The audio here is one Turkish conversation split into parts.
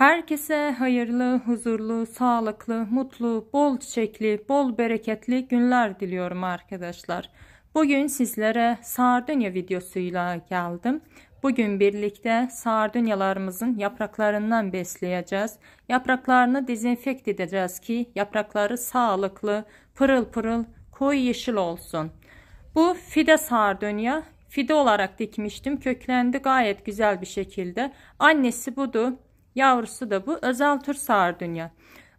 Herkese hayırlı, huzurlu, sağlıklı, mutlu, bol çiçekli, bol bereketli günler diliyorum arkadaşlar. Bugün sizlere sardunya videosuyla geldim. Bugün birlikte sardunyalarımızın yapraklarından besleyeceğiz. Yapraklarını dezenfekte edeceğiz ki yaprakları sağlıklı, pırıl pırıl, koyu yeşil olsun. Bu fide sardunya fide olarak dikmiştim. Köklendi gayet güzel bir şekilde. Annesi budu. Yavrusu da bu özel tür dünya.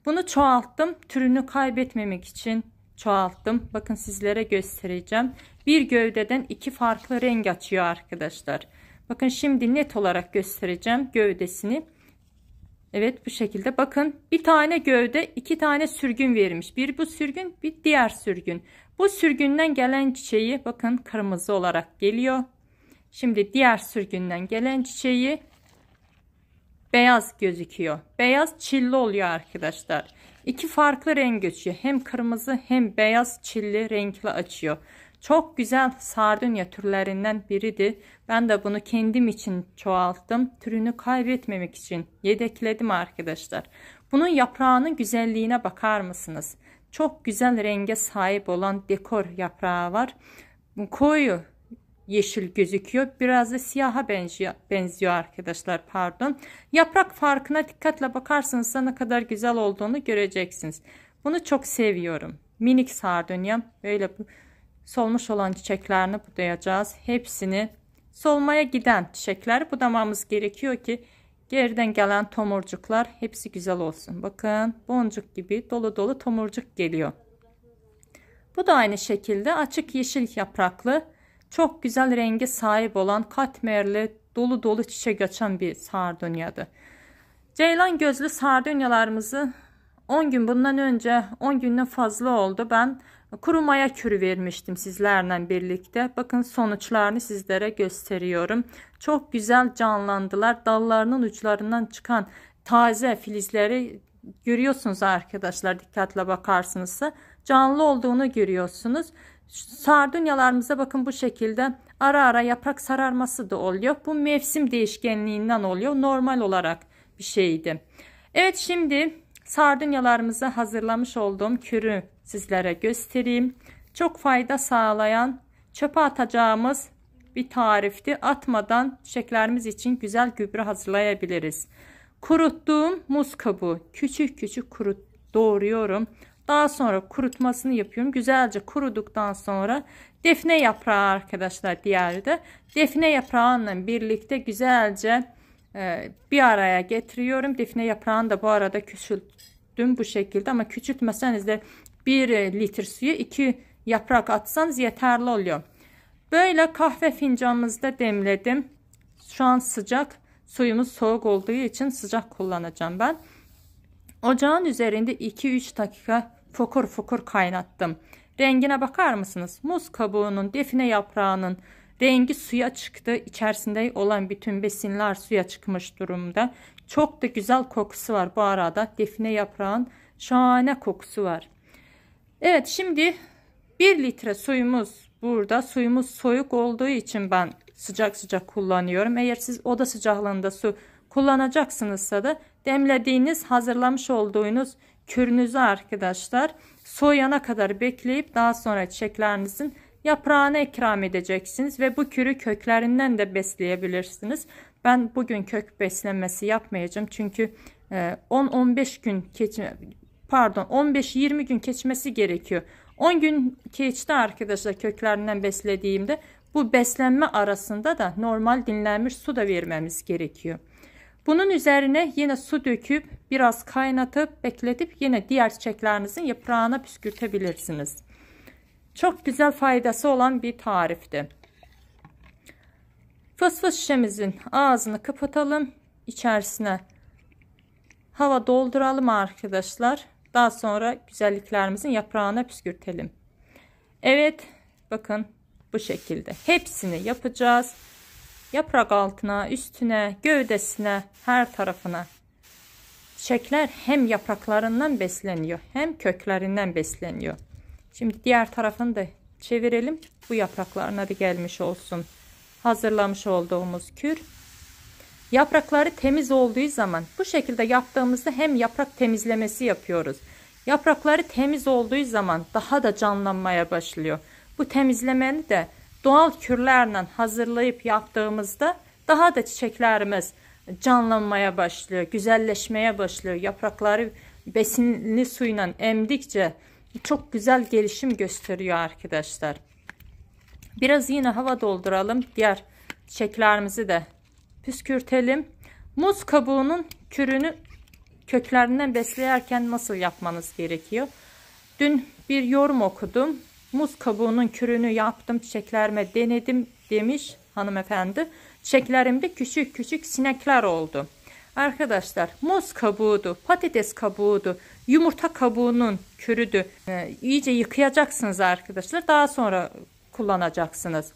Bunu çoğalttım. Türünü kaybetmemek için çoğalttım. Bakın sizlere göstereceğim. Bir gövdeden iki farklı renk açıyor arkadaşlar. Bakın şimdi net olarak göstereceğim gövdesini. Evet bu şekilde bakın bir tane gövde iki tane sürgün verilmiş. Bir bu sürgün bir diğer sürgün. Bu sürgünden gelen çiçeği bakın kırmızı olarak geliyor. Şimdi diğer sürgünden gelen çiçeği beyaz gözüküyor. Beyaz çilli oluyor arkadaşlar. İki farklı renk açıyor. Hem kırmızı hem beyaz çilli renkli açıyor. Çok güzel sardunya türlerinden biridir. Ben de bunu kendim için çoğalttım. Türünü kaybetmemek için yedekledim arkadaşlar. Bunun yaprağının güzelliğine bakar mısınız? Çok güzel renge sahip olan dekor yaprağı var. Koyu yeşil gözüküyor. Biraz da siyaha benziyor, arkadaşlar pardon. Yaprak farkına dikkatle bakarsanız da ne kadar güzel olduğunu göreceksiniz. Bunu çok seviyorum. Minik sardunyam böyle solmuş olan çiçeklerini budayacağız. Hepsini solmaya giden çiçekler budamamız gerekiyor ki geriden gelen tomurcuklar hepsi güzel olsun. Bakın boncuk gibi dolu dolu tomurcuk geliyor. Bu da aynı şekilde açık yeşil yapraklı çok güzel rengi sahip olan katmerli dolu dolu çiçek açan bir sardunyadır. Ceylan gözlü sardunyalarımızı 10 gün bundan önce 10 günden fazla oldu. Ben kurumaya kürü vermiştim sizlerle birlikte. Bakın sonuçlarını sizlere gösteriyorum. Çok güzel canlandılar. Dallarının uçlarından çıkan taze filizleri görüyorsunuz arkadaşlar dikkatle bakarsınızsa canlı olduğunu görüyorsunuz. Sardunyalarımıza bakın bu şekilde ara ara yaprak sararması da oluyor. Bu mevsim değişkenliğinden oluyor. Normal olarak bir şeydi. Evet şimdi sardunyalarımızı hazırlamış olduğum kürü sizlere göstereyim. Çok fayda sağlayan çöpe atacağımız bir tarifti. Atmadan çiçeklerimiz için güzel gübre hazırlayabiliriz. Kuruttuğum muz kabuğu küçük küçük kurut doğruyorum. Daha sonra kurutmasını yapıyorum. Güzelce kuruduktan sonra defne yaprağı arkadaşlar diğeri defne yaprağıyla birlikte güzelce e, bir araya getiriyorum. Defne yaprağını da bu arada küçülttüm bu şekilde ama küçültmeseniz de 1 e, litre suyu 2 yaprak atsanız yeterli oluyor. Böyle kahve fincanımızda demledim. Şu an sıcak. Suyumuz soğuk olduğu için sıcak kullanacağım ben. Ocağın üzerinde 2-3 dakika fokur fokur kaynattım. Rengine bakar mısınız? Muz kabuğunun, define yaprağının rengi suya çıktı. İçerisinde olan bütün besinler suya çıkmış durumda. Çok da güzel kokusu var bu arada. Define yaprağın şahane kokusu var. Evet şimdi 1 litre suyumuz burada. Suyumuz soyuk olduğu için ben sıcak sıcak kullanıyorum. Eğer siz oda sıcaklığında su kullanacaksınızsa da demlediğiniz hazırlamış olduğunuz kürünüzü arkadaşlar soyana kadar bekleyip daha sonra çiçeklerinizin yaprağını ikram edeceksiniz ve bu kürü köklerinden de besleyebilirsiniz. Ben bugün kök beslenmesi yapmayacağım çünkü 10-15 e, gün geçme, pardon 15-20 gün geçmesi gerekiyor. 10 gün geçti arkadaşlar köklerinden beslediğimde bu beslenme arasında da normal dinlenmiş su da vermemiz gerekiyor. Bunun üzerine yine su döküp biraz kaynatıp bekletip yine diğer çiçeklerinizin yaprağına püskürtebilirsiniz. Çok güzel faydası olan bir tarifti. Fısfıs şişemizin ağzını kapatalım. içerisine hava dolduralım arkadaşlar. Daha sonra güzelliklerimizin yaprağına püskürtelim. Evet bakın bu şekilde hepsini yapacağız. Yaprak altına, üstüne, gövdesine, her tarafına. Çiçekler hem yapraklarından besleniyor hem köklerinden besleniyor. Şimdi diğer tarafını da çevirelim. Bu yapraklarına bir gelmiş olsun. Hazırlamış olduğumuz kür. Yaprakları temiz olduğu zaman bu şekilde yaptığımızda hem yaprak temizlemesi yapıyoruz. Yaprakları temiz olduğu zaman daha da canlanmaya başlıyor. Bu temizlemeni de doğal kürlərlə hazırlayıb yaptığımızda daha da çiçeklerimiz canlanmaya başlıyor, güzelleşmeye başlıyor. Yaprakları besinli suyla emdikçe çok güzel gelişim gösteriyor arkadaşlar. Biraz yine hava dolduralım. Diğer çiçeklerimizi de püskürtelim. Muz kabuğunun kürünü köklerinden besleyerken nasıl yapmanız gerekiyor? Dün bir yorum okudum muz kabuğunun kürünü yaptım çiçeklerime denedim demiş hanımefendi. Çiçeklerimde küçük küçük sinekler oldu. Arkadaşlar muz kabuğudu, patates kabuğudu, yumurta kabuğunun kürüdü. Ee, iyice yıkayacaksınız arkadaşlar. Daha sonra kullanacaksınız.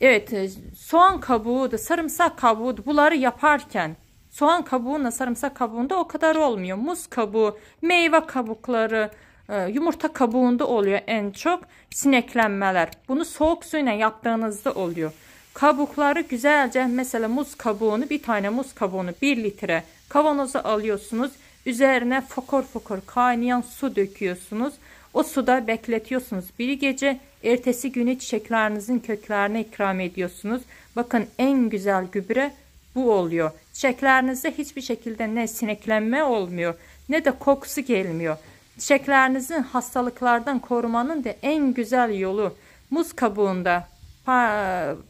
Evet e, soğan kabuğu sarımsak kabuğu da bunları yaparken soğan kabuğunla sarımsak kabuğunda o kadar olmuyor. Muz kabuğu, meyve kabukları, ee, yumurta kabuğunda oluyor en çok sineklenmeler. Bunu soğuk suyla yaptığınızda oluyor. Kabukları güzelce mesela muz kabuğunu bir tane muz kabuğunu bir litre kavanoza alıyorsunuz. Üzerine fokor fokor kaynayan su döküyorsunuz. O suda bekletiyorsunuz bir gece. Ertesi günü çiçeklerinizin köklerine ikram ediyorsunuz. Bakın en güzel gübre bu oluyor. Çiçeklerinizde hiçbir şekilde ne sineklenme olmuyor ne de kokusu gelmiyor. Çiçeklerinizi hastalıklardan korumanın da en güzel yolu muz kabuğunda,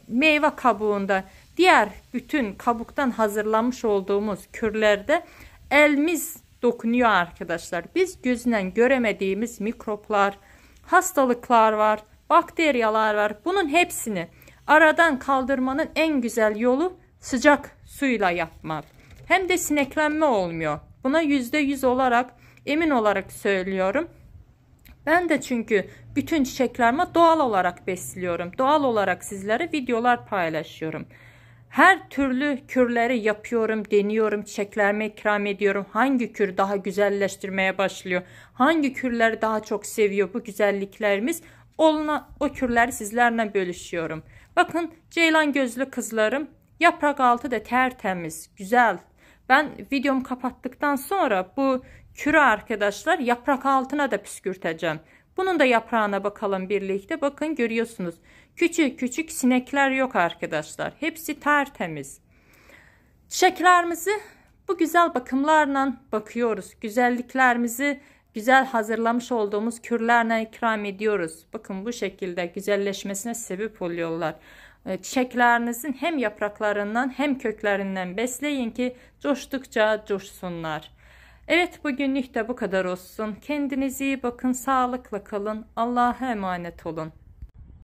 meyve kabuğunda, diğer bütün kabuktan hazırlamış olduğumuz kürlerde elimiz dokunuyor arkadaşlar. Biz gözle göremediğimiz mikroplar, hastalıklar var, bakteriyalar var. Bunun hepsini aradan kaldırmanın en güzel yolu sıcak suyla yapmak. Hem de sineklenme olmuyor. Buna %100 olarak Emin olarak söylüyorum. Ben de çünkü bütün çiçeklerimi doğal olarak besliyorum. Doğal olarak sizlere videolar paylaşıyorum. Her türlü kürleri yapıyorum, deniyorum, çiçeklerime ikram ediyorum. Hangi kür daha güzelleştirmeye başlıyor? Hangi kürleri daha çok seviyor bu güzelliklerimiz? Oluna, o kürleri sizlerle bölüşüyorum. Bakın ceylan gözlü kızlarım yaprak altı da tertemiz, güzel. Ben videomu kapattıktan sonra bu küre arkadaşlar yaprak altına da püskürteceğim. Bunun da yaprağına bakalım birlikte. Bakın görüyorsunuz. Küçük küçük sinekler yok arkadaşlar. Hepsi tertemiz. Çiçeklerimizi bu güzel bakımlarla bakıyoruz. Güzelliklerimizi güzel hazırlamış olduğumuz kürlerle ikram ediyoruz. Bakın bu şekilde güzelleşmesine sebep oluyorlar. Ee, çiçeklerinizin hem yapraklarından hem köklerinden besleyin ki coştukça coşsunlar. Evet bugünlük de bu kadar olsun. Kendinize iyi bakın, sağlıkla kalın, Allah'a emanet olun.